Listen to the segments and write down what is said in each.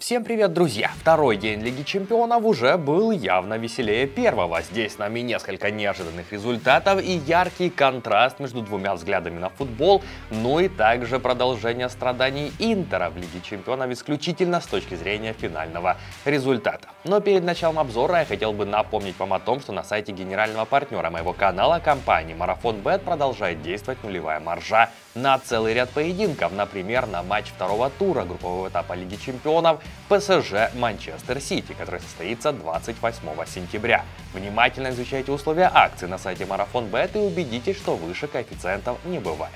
Всем привет, друзья! Второй день Лиги Чемпионов уже был явно веселее первого. Здесь с нами несколько неожиданных результатов и яркий контраст между двумя взглядами на футбол, ну и также продолжение страданий Интера в Лиге Чемпионов исключительно с точки зрения финального результата. Но перед началом обзора я хотел бы напомнить вам о том, что на сайте генерального партнера моего канала компании Марафон Бет продолжает действовать нулевая маржа на целый ряд поединков, например, на матч второго тура группового этапа Лиги Чемпионов – ПСЖ Манчестер Сити, который состоится 28 сентября. Внимательно изучайте условия акции на сайте Марафон Бет и убедитесь, что выше коэффициентов не бывает.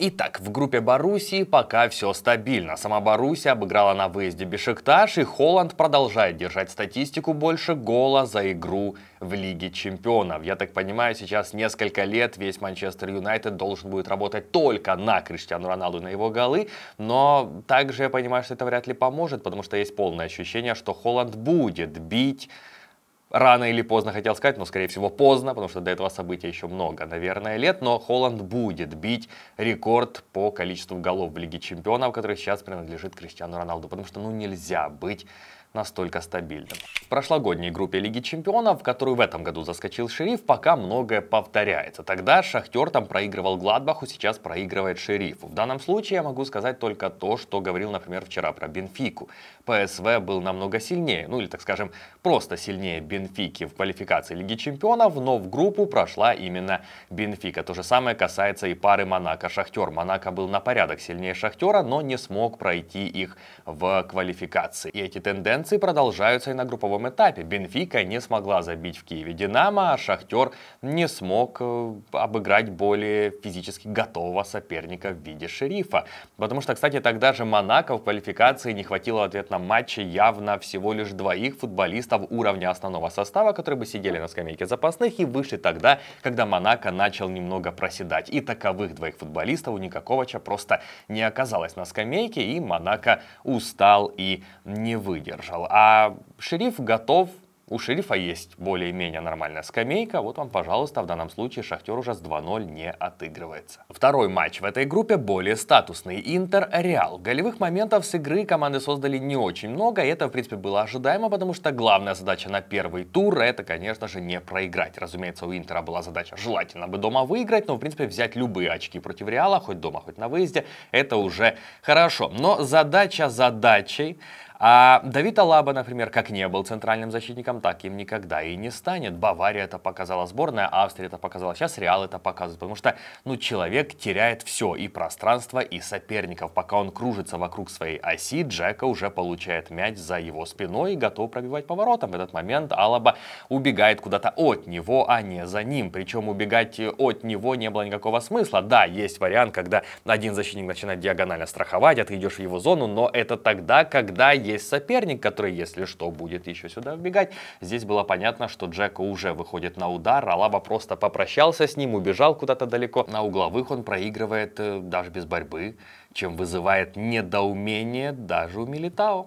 Итак, в группе Боруссии пока все стабильно. Сама Боруссия обыграла на выезде Бешикташ, и Холланд продолжает держать статистику больше гола за игру в Лиге Чемпионов. Я так понимаю, сейчас несколько лет весь Манчестер Юнайтед должен будет работать только на Криштиану Роналду, на его голы, но также я понимаю, что это вряд ли поможет, потому что есть полное ощущение, что Холланд будет бить рано или поздно, хотел сказать, но, скорее всего, поздно, потому что до этого события еще много, наверное, лет, но Холланд будет бить рекорд по количеству голов в Лиге Чемпионов, который сейчас принадлежит Криштиану Роналду, потому что, ну, нельзя быть настолько стабильным. В прошлогодней группе Лиги Чемпионов, в которую в этом году заскочил Шериф, пока многое повторяется. Тогда Шахтер там проигрывал Гладбаху, сейчас проигрывает Шерифу. В данном случае я могу сказать только то, что говорил, например, вчера про Бенфику. ПСВ был намного сильнее, ну или, так скажем, просто сильнее Бенфики в квалификации Лиги Чемпионов, но в группу прошла именно Бенфика. То же самое касается и пары Монако-Шахтер. Монако был на порядок сильнее Шахтера, но не смог пройти их в квалификации. И эти тенденции Преференции продолжаются и на групповом этапе. Бенфика не смогла забить в Киеве Динамо, а Шахтер не смог э, обыграть более физически готового соперника в виде Шерифа. Потому что, кстати, тогда же Монако в квалификации не хватило в ответ матче явно всего лишь двоих футболистов уровня основного состава, которые бы сидели на скамейке запасных и вышли тогда, когда Монако начал немного проседать. И таковых двоих футболистов у Никаковича просто не оказалось на скамейке, и Монако устал и не выдержал пожалуй. А шериф готов у шерифа есть более-менее нормальная скамейка. Вот вам, пожалуйста, в данном случае Шахтер уже с 2-0 не отыгрывается. Второй матч в этой группе более статусный. Интер-Реал. Голевых моментов с игры команды создали не очень много. И это, в принципе, было ожидаемо, потому что главная задача на первый тур это, конечно же, не проиграть. Разумеется, у Интера была задача желательно бы дома выиграть, но, в принципе, взять любые очки против Реала, хоть дома, хоть на выезде, это уже хорошо. Но задача задачей. А Давид Алаба, например, как не был центральным защитником, так им никогда и не станет. Бавария это показала сборная, Австрия это показала, сейчас Реал это показывает, потому что ну, человек теряет все, и пространство, и соперников. Пока он кружится вокруг своей оси, Джека уже получает мяч за его спиной и готов пробивать поворотом. В этот момент Алаба убегает куда-то от него, а не за ним. Причем убегать от него не было никакого смысла. Да, есть вариант, когда один защитник начинает диагонально страховать, а ты идешь в его зону, но это тогда, когда есть соперник, который, если что, будет еще сюда вбегать. Здесь было понятно, что Джека уже выходит на удар, Алаба просто попрощался с ним, убежал куда-то далеко. На угловых он проигрывает э, даже без борьбы, чем вызывает недоумение даже у Милитао.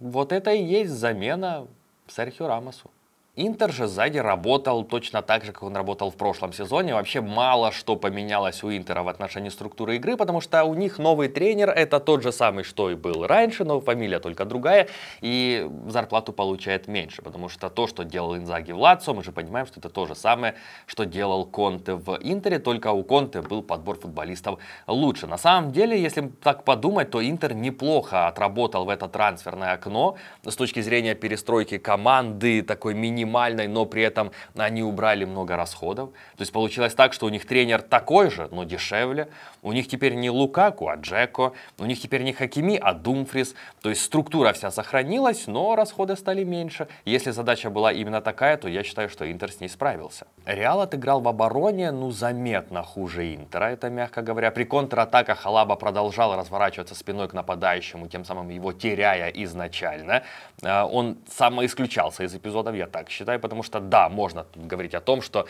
Вот это и есть замена Серхио Рамосу. Интер же сзади работал точно так же, как он работал в прошлом сезоне. Вообще мало что поменялось у Интера в отношении структуры игры, потому что у них новый тренер, это тот же самый, что и был раньше, но фамилия только другая, и зарплату получает меньше, потому что то, что делал Инзаги в Лацо, мы же понимаем, что это то же самое, что делал Конте в Интере, только у Конте был подбор футболистов лучше. На самом деле, если так подумать, то Интер неплохо отработал в это трансферное окно с точки зрения перестройки команды, такой мини минимальной, но при этом они убрали много расходов. То есть получилось так, что у них тренер такой же, но дешевле. У них теперь не Лукаку, а Джеко. У них теперь не Хакими, а Думфрис. То есть структура вся сохранилась, но расходы стали меньше. Если задача была именно такая, то я считаю, что Интер с ней справился. Реал отыграл в обороне, ну, заметно хуже Интера, это мягко говоря. При контратаках Алаба продолжал разворачиваться спиной к нападающему, тем самым его теряя изначально. Э, он сам исключался из эпизодов, я так считаю, потому что да, можно тут говорить о том, что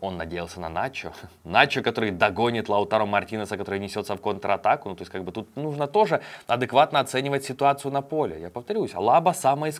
он надеялся на Начо. Начо, который догонит Лаутаро Мартинеса, который несется в контратаку. Ну, то есть, как бы тут нужно тоже адекватно оценивать ситуацию на поле. Я повторюсь, Алаба самоисключался.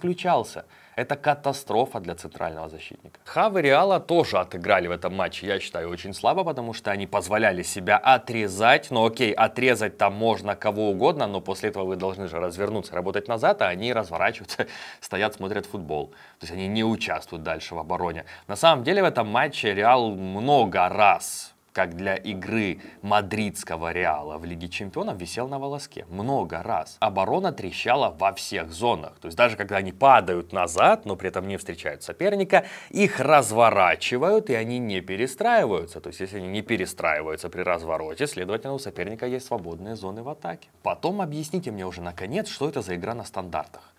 исключался. Это катастрофа для центрального защитника. Хавы Реала тоже отыграли в этом матче, я считаю, очень слабо, потому что они позволяли себя отрезать. Но ну, окей, отрезать там можно кого угодно, но после этого вы должны же развернуться, работать назад, а они разворачиваются, стоят, смотрят футбол. То есть они не участвуют дальше в обороне. На самом деле в этом матче Реал много раз как для игры мадридского Реала в Лиге Чемпионов, висел на волоске. Много раз. Оборона трещала во всех зонах. То есть даже когда они падают назад, но при этом не встречают соперника, их разворачивают, и они не перестраиваются. То есть если они не перестраиваются при развороте, следовательно, у соперника есть свободные зоны в атаке. Потом объясните мне уже наконец, что это за игра на стандартах.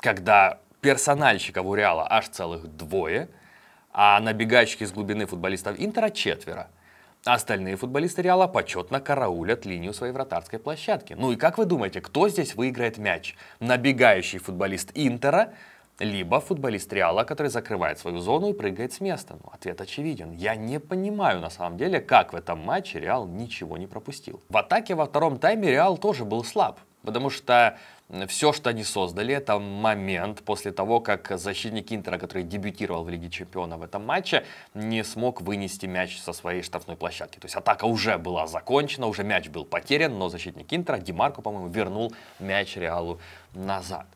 Когда персональщиков у Реала аж целых двое, а набегачки из глубины футболистов Интера четверо. Остальные футболисты Реала почетно караулят линию своей вратарской площадки. Ну и как вы думаете, кто здесь выиграет мяч? Набегающий футболист Интера либо футболист Реала, который закрывает свою зону и прыгает с места. Ну, ответ очевиден. Я не понимаю на самом деле, как в этом матче Реал ничего не пропустил. В атаке во втором тайме Реал тоже был слаб, потому что все, что они создали, это момент после того, как защитник Интера, который дебютировал в Лиге Чемпионов в этом матче, не смог вынести мяч со своей штрафной площадки. То есть атака уже была закончена, уже мяч был потерян, но защитник Интера, Димарко, по-моему, вернул мяч Реалу назад.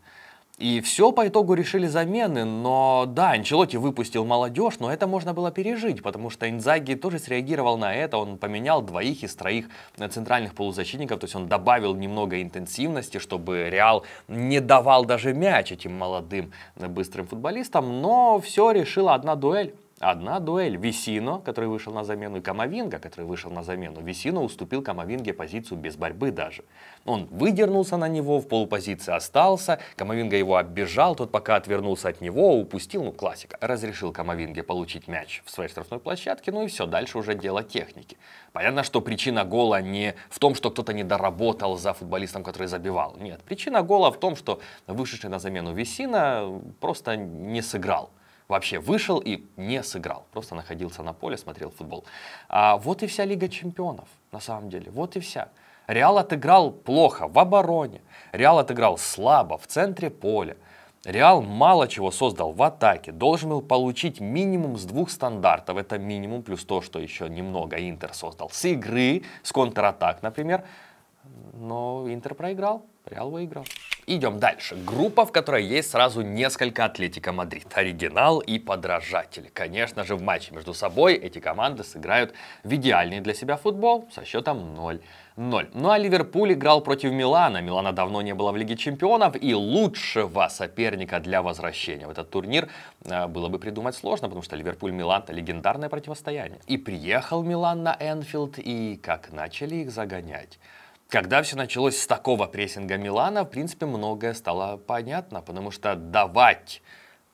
И все по итогу решили замены, но да, Анчелоти выпустил молодежь, но это можно было пережить, потому что Инзаги тоже среагировал на это, он поменял двоих из троих центральных полузащитников, то есть он добавил немного интенсивности, чтобы Реал не давал даже мяч этим молодым э, быстрым футболистам, но все решила одна дуэль. Одна дуэль. Висино, который вышел на замену, и Камовинга, который вышел на замену. Висино уступил Камовинге позицию без борьбы даже. Он выдернулся на него, в полупозиции остался, Камовинга его оббежал, тот пока отвернулся от него, упустил, ну классика. Разрешил Камовинге получить мяч в своей штрафной площадке, ну и все, дальше уже дело техники. Понятно, что причина гола не в том, что кто-то не доработал за футболистом, который забивал. Нет, причина гола в том, что вышедший на замену Висино просто не сыграл вообще вышел и не сыграл, просто находился на поле, смотрел футбол. А вот и вся Лига Чемпионов, на самом деле, вот и вся. Реал отыграл плохо в обороне, Реал отыграл слабо в центре поля, Реал мало чего создал в атаке, должен был получить минимум с двух стандартов, это минимум плюс то, что еще немного Интер создал с игры, с контратак, например, но Интер проиграл. Реал выиграл. Идем дальше. Группа, в которой есть сразу несколько Атлетика Мадрид. Оригинал и подражатель. Конечно же, в матче между собой эти команды сыграют в идеальный для себя футбол со счетом 0. 0. Ну а Ливерпуль играл против Милана. Милана давно не было в Лиге Чемпионов, и лучшего соперника для возвращения в этот турнир э, было бы придумать сложно, потому что Ливерпуль-Милан это легендарное противостояние. И приехал Милан на Энфилд, и как начали их загонять. Когда все началось с такого прессинга Милана, в принципе, многое стало понятно, потому что давать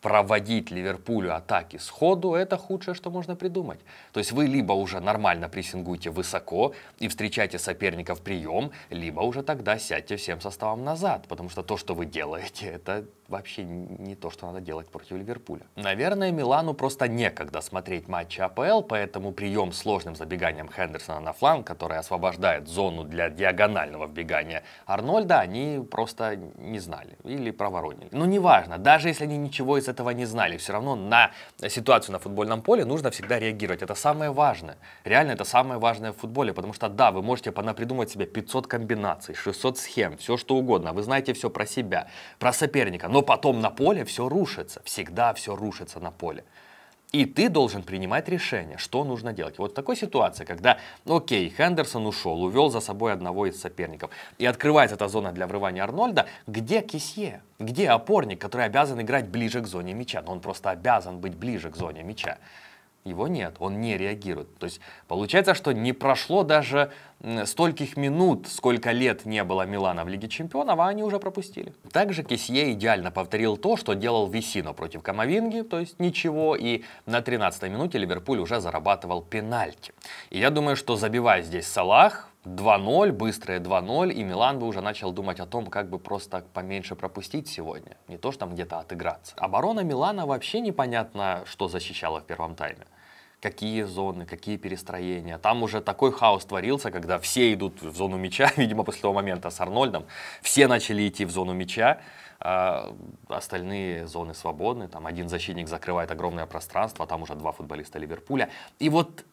проводить Ливерпулю атаки сходу, это худшее, что можно придумать. То есть вы либо уже нормально прессингуете высоко и встречаете соперника в прием, либо уже тогда сядьте всем составом назад, потому что то, что вы делаете, это вообще не то, что надо делать против Ливерпуля. Наверное, Милану просто некогда смотреть матчи АПЛ, поэтому прием сложным забеганием Хендерсона на фланг, который освобождает зону для диагонального вбегания Арнольда, они просто не знали или проворонили. Но ну, неважно, даже если они ничего из этого этого не знали. Все равно на ситуацию на футбольном поле нужно всегда реагировать. Это самое важное. Реально это самое важное в футболе, потому что да, вы можете понапридумывать себе 500 комбинаций, 600 схем, все что угодно. Вы знаете все про себя, про соперника, но потом на поле все рушится. Всегда все рушится на поле. И ты должен принимать решение, что нужно делать. Вот в такой ситуации, когда, окей, Хендерсон ушел, увел за собой одного из соперников, и открывается эта зона для врывания Арнольда, где Кисье? Где опорник, который обязан играть ближе к зоне мяча? Но ну, он просто обязан быть ближе к зоне мяча. Его нет, он не реагирует. То есть получается, что не прошло даже стольких минут, сколько лет не было Милана в Лиге Чемпионов, а они уже пропустили. Также Кисье идеально повторил то, что делал Висино против Камовинги, то есть ничего, и на 13-й минуте Ливерпуль уже зарабатывал пенальти. И я думаю, что забивая здесь Салах, 2-0, быстрое 2-0, и Милан бы уже начал думать о том, как бы просто поменьше пропустить сегодня, не то что там где-то отыграться. Оборона Милана вообще непонятно, что защищала в первом тайме какие зоны, какие перестроения. Там уже такой хаос творился, когда все идут в зону мяча, видимо, после того момента с Арнольдом, все начали идти в зону мяча, а остальные зоны свободны, там один защитник закрывает огромное пространство, а там уже два футболиста Ливерпуля. И вот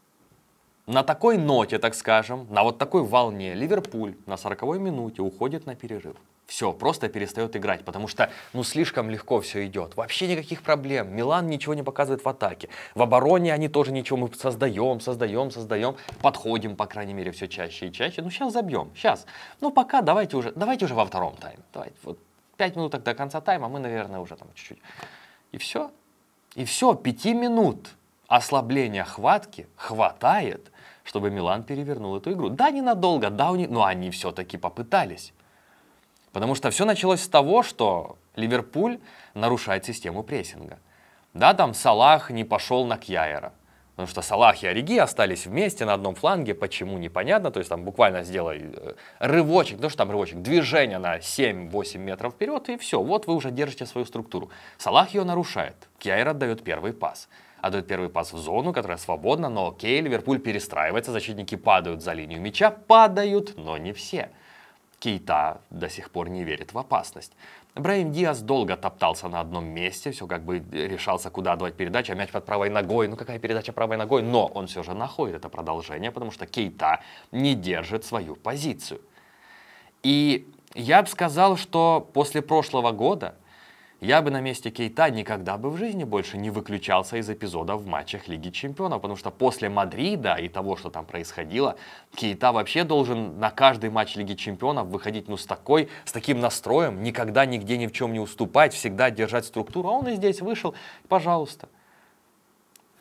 на такой ноте, так скажем, на вот такой волне Ливерпуль на 40-й минуте уходит на перерыв. Все, просто перестает играть, потому что ну слишком легко все идет. Вообще никаких проблем. Милан ничего не показывает в атаке. В обороне они тоже ничего. Мы создаем, создаем, создаем. Подходим, по крайней мере, все чаще и чаще. Ну сейчас забьем, сейчас. Ну пока давайте уже, давайте уже во втором тайме. Давайте вот 5 минут до конца тайма, а мы, наверное, уже там чуть-чуть. И все. И все, 5 минут ослабления хватки хватает чтобы Милан перевернул эту игру. Да, ненадолго, да, у них, но они все-таки попытались. Потому что все началось с того, что Ливерпуль нарушает систему прессинга. Да, там Салах не пошел на Кьяера. Потому что Салах и Ориги остались вместе на одном фланге, почему непонятно. То есть там буквально сделай э, рывочек, ну что там рывочек, движение на 7-8 метров вперед и все. Вот вы уже держите свою структуру. Салах ее нарушает. Кьяер отдает первый пас отдает первый пас в зону, которая свободна, но окей, Ливерпуль перестраивается, защитники падают за линию мяча, падают, но не все. Кейта до сих пор не верит в опасность. Брайан Диас долго топтался на одном месте, все как бы решался, куда отдавать передачу, а мяч под правой ногой, ну какая передача правой ногой, но он все же находит это продолжение, потому что Кейта не держит свою позицию. И я бы сказал, что после прошлого года я бы на месте Кейта никогда бы в жизни больше не выключался из эпизода в матчах Лиги Чемпионов, потому что после Мадрида и того, что там происходило, Кейта вообще должен на каждый матч Лиги Чемпионов выходить ну с такой, с таким настроем, никогда нигде ни в чем не уступать, всегда держать структуру. А он и здесь вышел, пожалуйста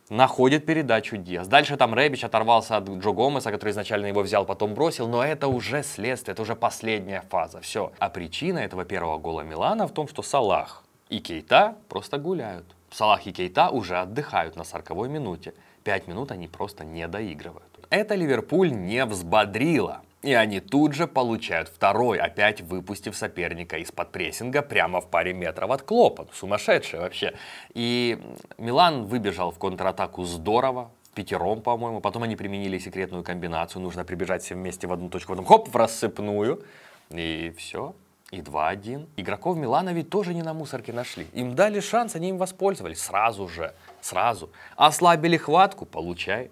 находит передачу Диас. Дальше там Рэбич оторвался от Джо Гомеса, который изначально его взял, потом бросил, но это уже следствие, это уже последняя фаза, все. А причина этого первого гола Милана в том, что Салах и Кейта просто гуляют. Салах и Кейта уже отдыхают на 40-й минуте. Пять минут они просто не доигрывают. Это Ливерпуль не взбодрило. И они тут же получают второй, опять выпустив соперника из-под прессинга прямо в паре метров от Клопа. Ну, Сумасшедший вообще. И Милан выбежал в контратаку здорово, пятером, по-моему. Потом они применили секретную комбинацию. Нужно прибежать все вместе в одну точку, потом хоп, в рассыпную. И все и 2-1. Игроков Милана ведь тоже не на мусорке нашли. Им дали шанс, они им воспользовались сразу же, сразу. Ослабили хватку, получай.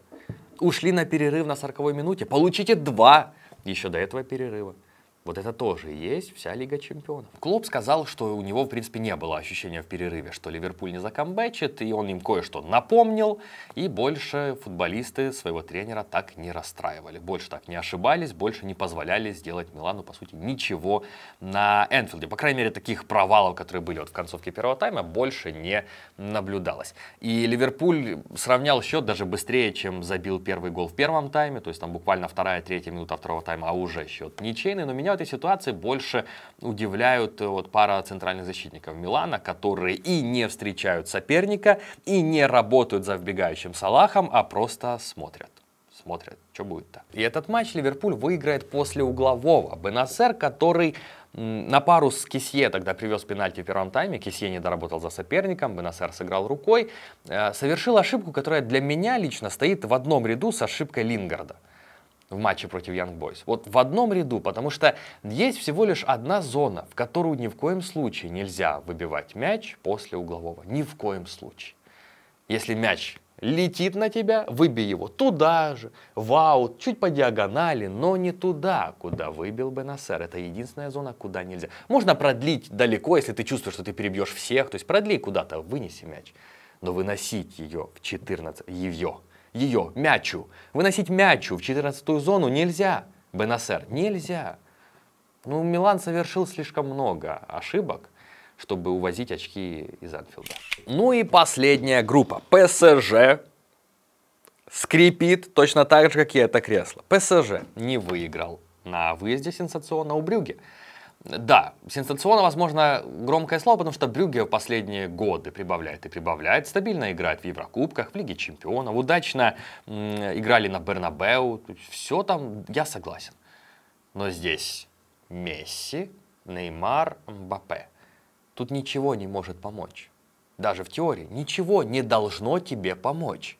Ушли на перерыв на 40-й минуте, получите два еще до этого перерыва. Вот это тоже есть вся Лига Чемпионов. Клоп сказал, что у него, в принципе, не было ощущения в перерыве, что Ливерпуль не закомбэчит, и он им кое-что напомнил, и больше футболисты своего тренера так не расстраивали, больше так не ошибались, больше не позволяли сделать Милану, по сути, ничего на Энфилде. По крайней мере, таких провалов, которые были вот в концовке первого тайма, больше не наблюдалось. И Ливерпуль сравнял счет даже быстрее, чем забил первый гол в первом тайме, то есть там буквально вторая-третья минута второго тайма, а уже счет ничейный, но меня этой ситуации больше удивляют э, вот пара центральных защитников Милана, которые и не встречают соперника, и не работают за вбегающим Салахом, а просто смотрят смотрят, что будет-то. И этот матч Ливерпуль выиграет после углового. Бенасер, который на пару с Кисье тогда привез пенальти в первом тайме, Кисье не доработал за соперником, Бенасер сыграл рукой, э, совершил ошибку, которая для меня лично стоит в одном ряду с ошибкой Лингарда в матче против Young Boys. Вот в одном ряду, потому что есть всего лишь одна зона, в которую ни в коем случае нельзя выбивать мяч после углового. Ни в коем случае. Если мяч летит на тебя, выбей его туда же, в аут, чуть по диагонали, но не туда, куда выбил бы Бенасер. Это единственная зона, куда нельзя. Можно продлить далеко, если ты чувствуешь, что ты перебьешь всех, то есть продли куда-то, вынеси мяч. Но выносить ее в 14, ее ее, мячу. Выносить мячу в 14-ю зону нельзя. Бенасер, нельзя. Ну, Милан совершил слишком много ошибок, чтобы увозить очки из Анфилда. Ну и последняя группа. ПСЖ скрипит точно так же, как и это кресло. ПСЖ не выиграл на выезде сенсационно у Брюге. Да, сенсационно, возможно, громкое слово, потому что Брюгге в последние годы прибавляет и прибавляет. Стабильно играет в Еврокубках, в Лиге Чемпионов, удачно играли на Бернабеу. Все там, я согласен. Но здесь Месси, Неймар, Мбаппе. Тут ничего не может помочь. Даже в теории ничего не должно тебе помочь.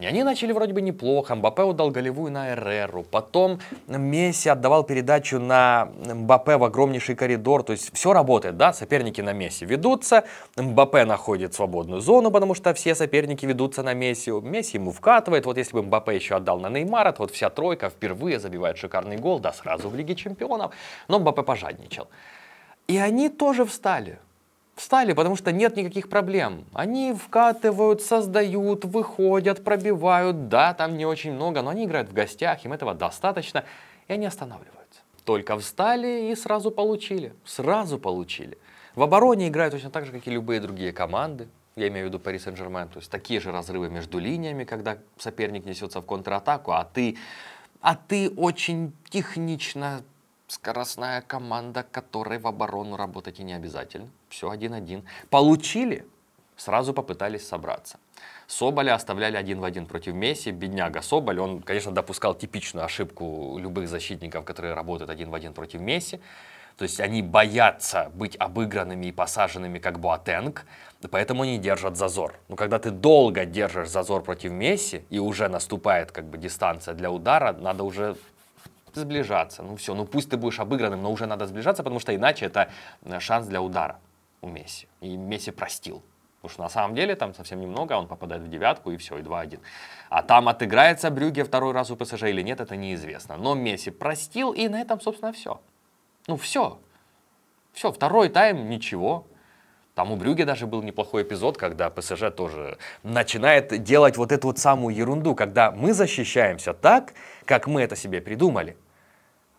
И они начали вроде бы неплохо. Мбаппе отдал голевую на Эреру. Потом Месси отдавал передачу на Мбаппе в огромнейший коридор. То есть все работает, да? Соперники на Месси ведутся. Мбаппе находит свободную зону, потому что все соперники ведутся на Месси. Месси ему вкатывает. Вот если бы Мбаппе еще отдал на Неймара, то вот вся тройка впервые забивает шикарный гол. Да, сразу в Лиге Чемпионов. Но Мбаппе пожадничал. И они тоже встали встали, потому что нет никаких проблем. Они вкатывают, создают, выходят, пробивают. Да, там не очень много, но они играют в гостях, им этого достаточно, и они останавливаются. Только встали и сразу получили. Сразу получили. В обороне играют точно так же, как и любые другие команды. Я имею в виду Пари Сен-Жермен. То есть такие же разрывы между линиями, когда соперник несется в контратаку, а ты а ты очень технично, скоростная команда, которой в оборону работать и не обязательно. Все один-один. Получили, сразу попытались собраться. Соболя оставляли один в один против Месси, бедняга Соболь, он, конечно, допускал типичную ошибку любых защитников, которые работают один в один против Месси, то есть они боятся быть обыгранными и посаженными, как Буатенг, поэтому они держат зазор. Но когда ты долго держишь зазор против Месси, и уже наступает как бы дистанция для удара, надо уже сближаться. Ну все, ну пусть ты будешь обыгранным, но уже надо сближаться, потому что иначе это э, шанс для удара у Месси. И Месси простил. Потому что на самом деле там совсем немного, он попадает в девятку и все, и 2-1. А там отыграется Брюге второй раз у ПСЖ или нет, это неизвестно. Но Месси простил, и на этом, собственно, все. Ну все. Все, второй тайм ничего. Там у Брюге даже был неплохой эпизод, когда ПСЖ тоже начинает делать вот эту вот самую ерунду, когда мы защищаемся так, как мы это себе придумали.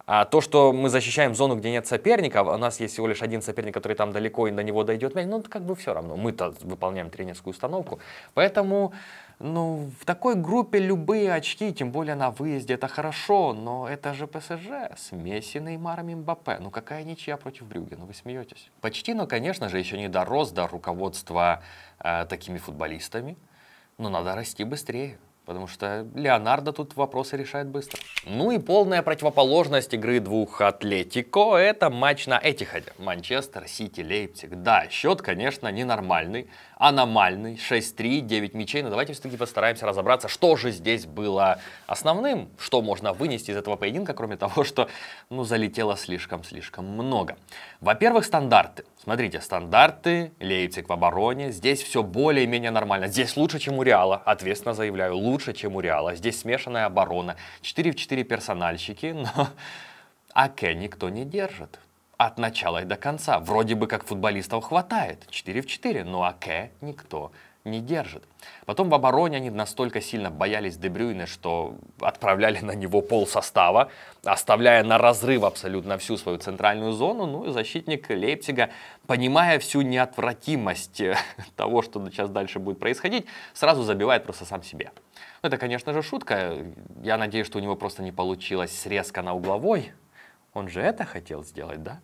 А то, что мы защищаем зону, где нет соперников, а у нас есть всего лишь один соперник, который там далеко и на него дойдет мяч, ну, как бы все равно. Мы-то выполняем тренерскую установку. Поэтому ну, в такой группе любые очки, тем более на выезде, это хорошо, но это же ПСЖ смеси Месси, Неймаром и Мбаппе. Ну, какая ничья против Брюги, Ну, вы смеетесь. Почти, но, ну, конечно же, еще не дорос до руководства э, такими футболистами. Но надо расти быстрее. Потому что Леонардо тут вопросы решает быстро. Ну и полная противоположность игры двух Атлетико – это матч на Этихаде. Манчестер, Сити, Лейпциг. Да, счет, конечно, ненормальный, аномальный. 6-3, 9 мячей. Но давайте все-таки постараемся разобраться, что же здесь было основным, что можно вынести из этого поединка, кроме того, что ну, залетело слишком-слишком много. Во-первых, стандарты. Смотрите, стандарты, Лейпциг в обороне, здесь все более-менее нормально. Здесь лучше, чем у Реала, ответственно заявляю, лучше, чем у Реала. Здесь смешанная оборона, 4 в 4 персональщики, но Аке никто не держит. От начала и до конца. Вроде бы как футболистов хватает, 4 в 4, но Аке никто не держит. Потом в обороне они настолько сильно боялись Дебрюйна, что отправляли на него пол состава, оставляя на разрыв абсолютно всю свою центральную зону. Ну и защитник Лейпцига, понимая всю неотвратимость э, того, что сейчас дальше будет происходить, сразу забивает просто сам себе. Ну это, конечно же, шутка. Я надеюсь, что у него просто не получилось срезка на угловой. Он же это хотел сделать, да?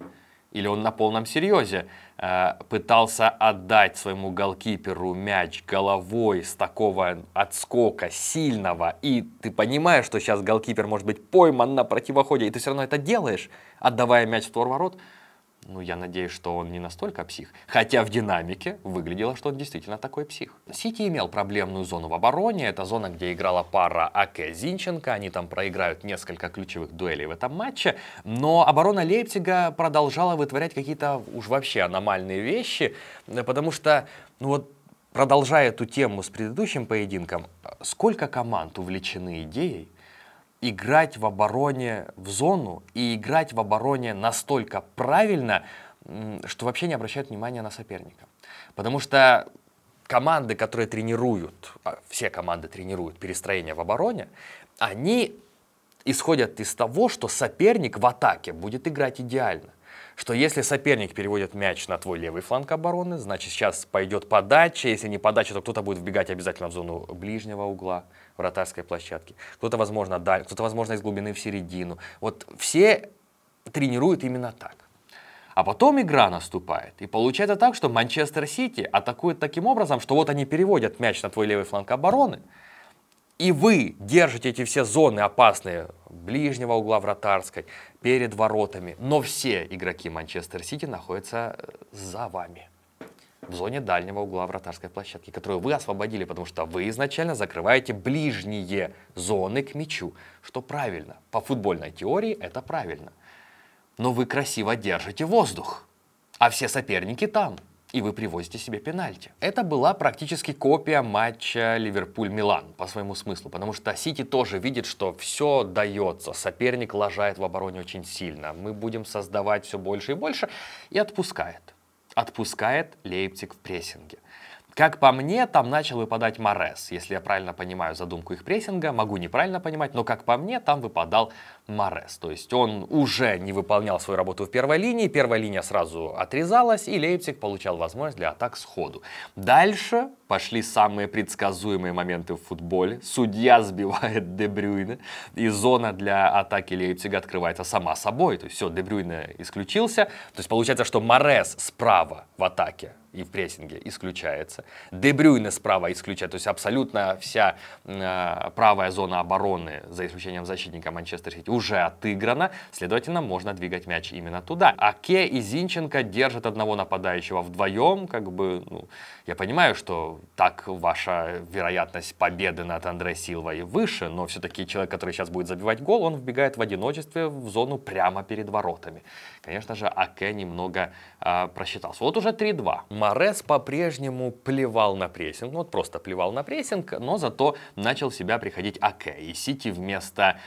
или он на полном серьезе э, пытался отдать своему голкиперу мяч головой с такого отскока сильного, и ты понимаешь, что сейчас голкипер может быть пойман на противоходе, и ты все равно это делаешь, отдавая мяч в створ ворот – ну, я надеюсь, что он не настолько псих. Хотя в динамике выглядело, что он действительно такой псих. Сити имел проблемную зону в обороне. Это зона, где играла пара Аке Зинченко. Они там проиграют несколько ключевых дуэлей в этом матче. Но оборона Лейпцига продолжала вытворять какие-то уж вообще аномальные вещи. Потому что, ну вот, продолжая эту тему с предыдущим поединком, сколько команд увлечены идеей играть в обороне в зону и играть в обороне настолько правильно, что вообще не обращают внимания на соперника. Потому что команды, которые тренируют, а, все команды тренируют перестроение в обороне, они исходят из того, что соперник в атаке будет играть идеально что если соперник переводит мяч на твой левый фланг обороны, значит сейчас пойдет подача, если не подача, то кто-то будет вбегать обязательно в зону ближнего угла вратарской площадки, кто-то, возможно, даль, кто-то, возможно, из глубины в середину. Вот все тренируют именно так. А потом игра наступает. И получается так, что Манчестер Сити атакует таким образом, что вот они переводят мяч на твой левый фланг обороны, и вы держите эти все зоны опасные ближнего угла вратарской, перед воротами, но все игроки Манчестер Сити находятся э, за вами в зоне дальнего угла вратарской площадки, которую вы освободили, потому что вы изначально закрываете ближние зоны к мячу, что правильно. По футбольной теории это правильно. Но вы красиво держите воздух, а все соперники там – и вы привозите себе пенальти. Это была практически копия матча Ливерпуль-Милан по своему смыслу, потому что Сити тоже видит, что все дается, соперник лажает в обороне очень сильно, мы будем создавать все больше и больше, и отпускает. Отпускает Лейпциг в прессинге. Как по мне, там начал выпадать Морес, если я правильно понимаю задумку их прессинга, могу неправильно понимать, но как по мне, там выпадал Морес. То есть он уже не выполнял свою работу в первой линии, первая линия сразу отрезалась, и Лейпциг получал возможность для атак сходу. Дальше пошли самые предсказуемые моменты в футболе. Судья сбивает Дебрюйна, и зона для атаки Лейпцига открывается сама собой. То есть все, Дебрюйна исключился. То есть получается, что Морес справа в атаке и в прессинге исключается. Дебрюйна справа исключает, то есть абсолютно вся э, правая зона обороны, за исключением защитника Манчестер Сити, уже отыграно, следовательно, можно двигать мяч именно туда. Аке и Зинченко держат одного нападающего вдвоем, как бы, ну, я понимаю, что так ваша вероятность победы над Андре Силвой выше, но все-таки человек, который сейчас будет забивать гол, он вбегает в одиночестве в зону прямо перед воротами. Конечно же, Аке немного э, просчитался. Вот уже 3-2. Морес по-прежнему плевал на прессинг, ну, вот просто плевал на прессинг, но зато начал себя приходить Аке. И Сити вместо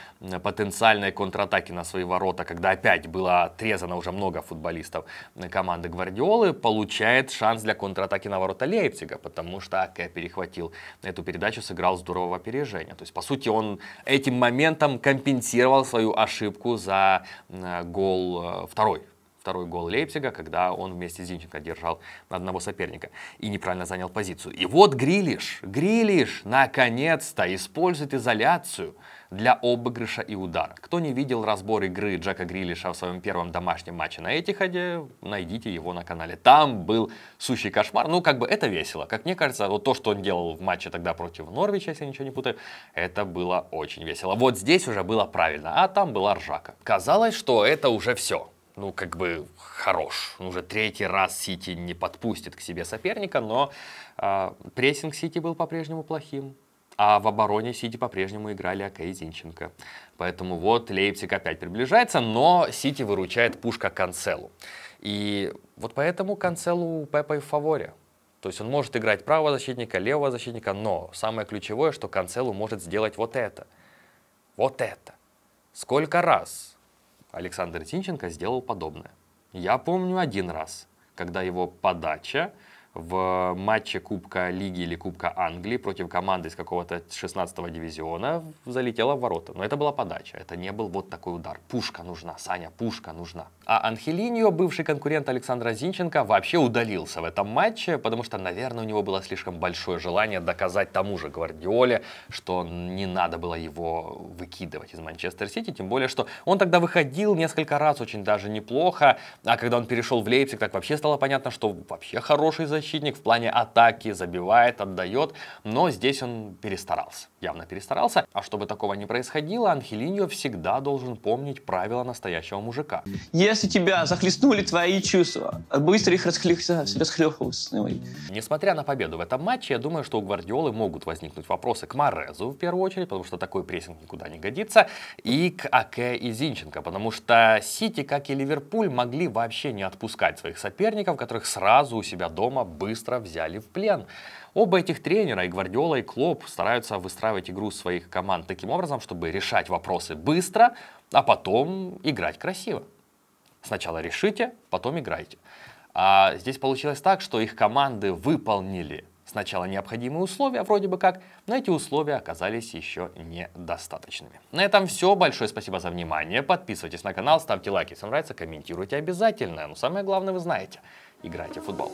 потенциально финальной контратаке на свои ворота, когда опять было отрезано уже много футболистов команды Гвардиолы, получает шанс для контратаки на ворота Лейпцига, потому что Аке перехватил эту передачу, сыграл здорового опережения. То есть, по сути, он этим моментом компенсировал свою ошибку за э, гол э, второй второй гол Лейпцига, когда он вместе с Зинченко держал одного соперника и неправильно занял позицию. И вот Грилиш, Грилиш наконец-то использует изоляцию для обыгрыша и удара. Кто не видел разбор игры Джека Грилиша в своем первом домашнем матче на Этихаде, найдите его на канале. Там был сущий кошмар. Ну, как бы это весело. Как мне кажется, вот то, что он делал в матче тогда против Норвича, если я ничего не путаю, это было очень весело. Вот здесь уже было правильно, а там была ржака. Казалось, что это уже все ну, как бы хорош. Он уже третий раз Сити не подпустит к себе соперника, но э, прессинг Сити был по-прежнему плохим. А в обороне Сити по-прежнему играли Ака и Зинченко. Поэтому вот Лейпциг опять приближается, но Сити выручает пушка Канцелу. И вот поэтому Канцелу у Пепа и в фаворе. То есть он может играть правого защитника, левого защитника, но самое ключевое, что Канцелу может сделать вот это. Вот это. Сколько раз Александр Тинченко сделал подобное. Я помню один раз, когда его подача в матче Кубка Лиги или Кубка Англии против команды из какого-то 16-го дивизиона залетела в ворота. Но это была подача, это не был вот такой удар. Пушка нужна, Саня, пушка нужна. А Анхелиньо, бывший конкурент Александра Зинченко, вообще удалился в этом матче, потому что, наверное, у него было слишком большое желание доказать тому же Гвардиоле, что не надо было его выкидывать из Манчестер Сити, тем более, что он тогда выходил несколько раз очень даже неплохо, а когда он перешел в Лейпциг, так вообще стало понятно, что вообще хороший защитник защитник в плане атаки, забивает, отдает, но здесь он перестарался явно перестарался. А чтобы такого не происходило, Анхелиньо всегда должен помнить правила настоящего мужика. Если тебя захлестнули твои чувства, быстро их расхлёхывай. Несмотря на победу в этом матче, я думаю, что у Гвардиолы могут возникнуть вопросы к Морезу в первую очередь, потому что такой прессинг никуда не годится, и к Аке и Зинченко, потому что Сити, как и Ливерпуль, могли вообще не отпускать своих соперников, которых сразу у себя дома быстро взяли в плен. Оба этих тренера, и Гвардиола, и Клоп, стараются выстраивать игру своих команд таким образом, чтобы решать вопросы быстро, а потом играть красиво. Сначала решите, потом играйте. А здесь получилось так, что их команды выполнили сначала необходимые условия, вроде бы как, но эти условия оказались еще недостаточными. На этом все. Большое спасибо за внимание. Подписывайтесь на канал, ставьте лайки, если нравится, комментируйте обязательно. Но самое главное вы знаете, играйте в футбол.